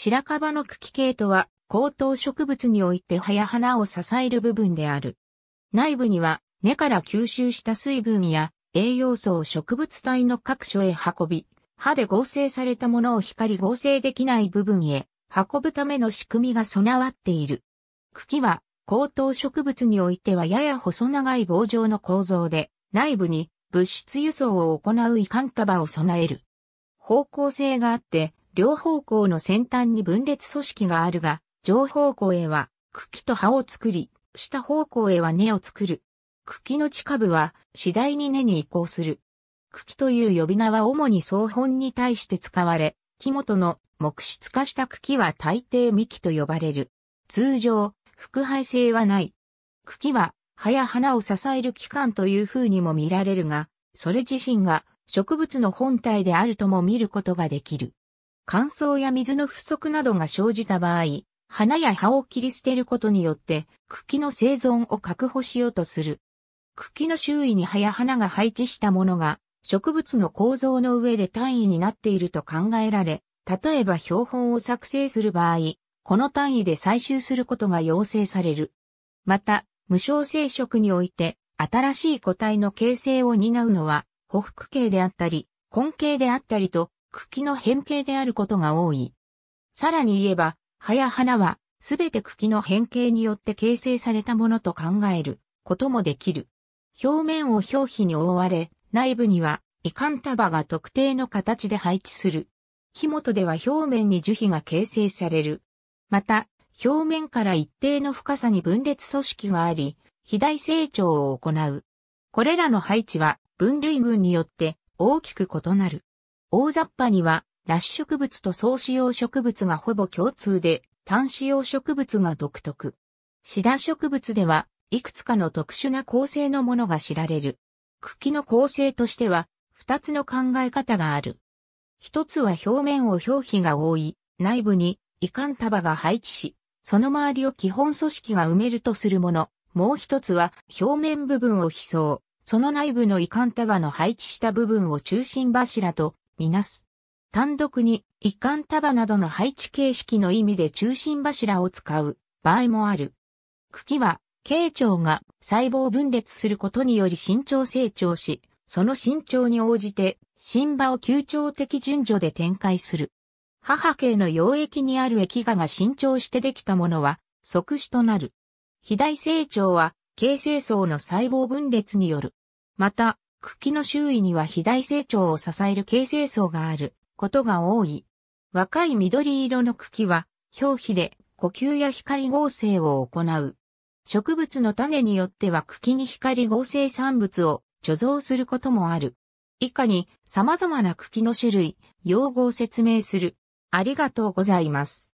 白樺の茎系とは、高等植物において葉や花を支える部分である。内部には、根から吸収した水分や栄養素を植物体の各所へ運び、歯で合成されたものを光合成できない部分へ運ぶための仕組みが備わっている。茎は高等植物においてはやや細長い棒状の構造で内部に物質輸送を行う遺憾束を備える。方向性があって両方向の先端に分裂組織があるが、上方向へは茎と葉を作り、下方向へは根を作る。茎の地下部は次第に根に移行する。茎という呼び名は主に草本に対して使われ、木元の木質化した茎は大抵幹と呼ばれる。通常、副配性はない。茎は葉や花を支える器官という風にも見られるが、それ自身が植物の本体であるとも見ることができる。乾燥や水の不足などが生じた場合、花や葉を切り捨てることによって茎の生存を確保しようとする。茎の周囲に葉や花が配置したものが植物の構造の上で単位になっていると考えられ、例えば標本を作成する場合、この単位で採集することが要請される。また、無償生殖において、新しい個体の形成を担うのは、補腹形であったり、根形であったりと、茎の変形であることが多い。さらに言えば、葉や花は、すべて茎の変形によって形成されたものと考えることもできる。表面を表皮に覆われ、内部には、遺憾束が特定の形で配置する。木元では表面に樹皮が形成される。また、表面から一定の深さに分裂組織があり、肥大成長を行う。これらの配置は分類群によって大きく異なる。大雑把には、裸子植物と草子用植物がほぼ共通で、単子用植物が独特。シダ植物では、いくつかの特殊な構成のものが知られる。茎の構成としては、二つの考え方がある。一つは表面を表皮が覆い、内部に遺憾束が配置し、その周りを基本組織が埋めるとするもの。もう一つは表面部分を被装、その内部の遺憾束の配置した部分を中心柱とみなす。単独に一貫束などの配置形式の意味で中心柱を使う場合もある。茎は、形長が細胞分裂することにより身長成長し、その身長に応じて、新葉を球長的順序で展開する。母系の溶液にある液芽が伸長してできたものは、即死となる。肥大成長は、形成層の細胞分裂による。また、茎の周囲には肥大成長を支える形成層があることが多い。若い緑色の茎は、表皮で呼吸や光合成を行う。植物の種によっては茎に光合成産物を貯蔵することもある。以下に様々な茎の種類、用語を説明する。ありがとうございます。